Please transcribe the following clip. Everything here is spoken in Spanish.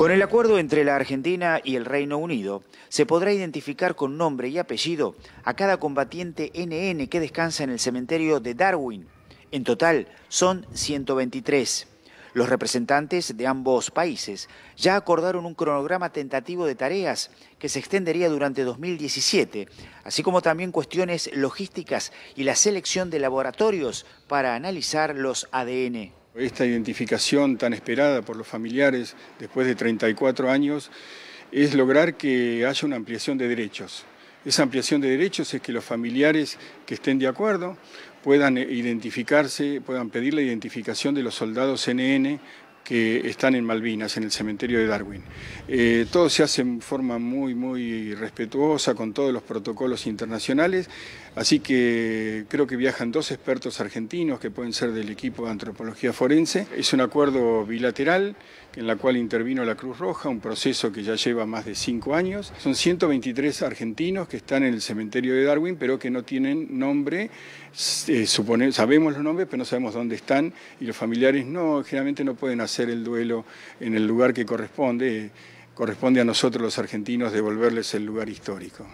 Con el acuerdo entre la Argentina y el Reino Unido, se podrá identificar con nombre y apellido a cada combatiente NN que descansa en el cementerio de Darwin. En total, son 123. Los representantes de ambos países ya acordaron un cronograma tentativo de tareas que se extendería durante 2017, así como también cuestiones logísticas y la selección de laboratorios para analizar los ADN. Esta identificación tan esperada por los familiares después de 34 años es lograr que haya una ampliación de derechos. Esa ampliación de derechos es que los familiares que estén de acuerdo puedan identificarse, puedan pedir la identificación de los soldados CNN que están en Malvinas, en el cementerio de Darwin. Eh, todo se hace en forma muy, muy respetuosa con todos los protocolos internacionales, así que creo que viajan dos expertos argentinos que pueden ser del equipo de antropología forense. Es un acuerdo bilateral en la cual intervino la Cruz Roja, un proceso que ya lleva más de cinco años. Son 123 argentinos que están en el cementerio de Darwin, pero que no tienen nombre, eh, sabemos los nombres, pero no sabemos dónde están y los familiares no, generalmente no pueden hacer hacer el duelo en el lugar que corresponde. Corresponde a nosotros los argentinos devolverles el lugar histórico.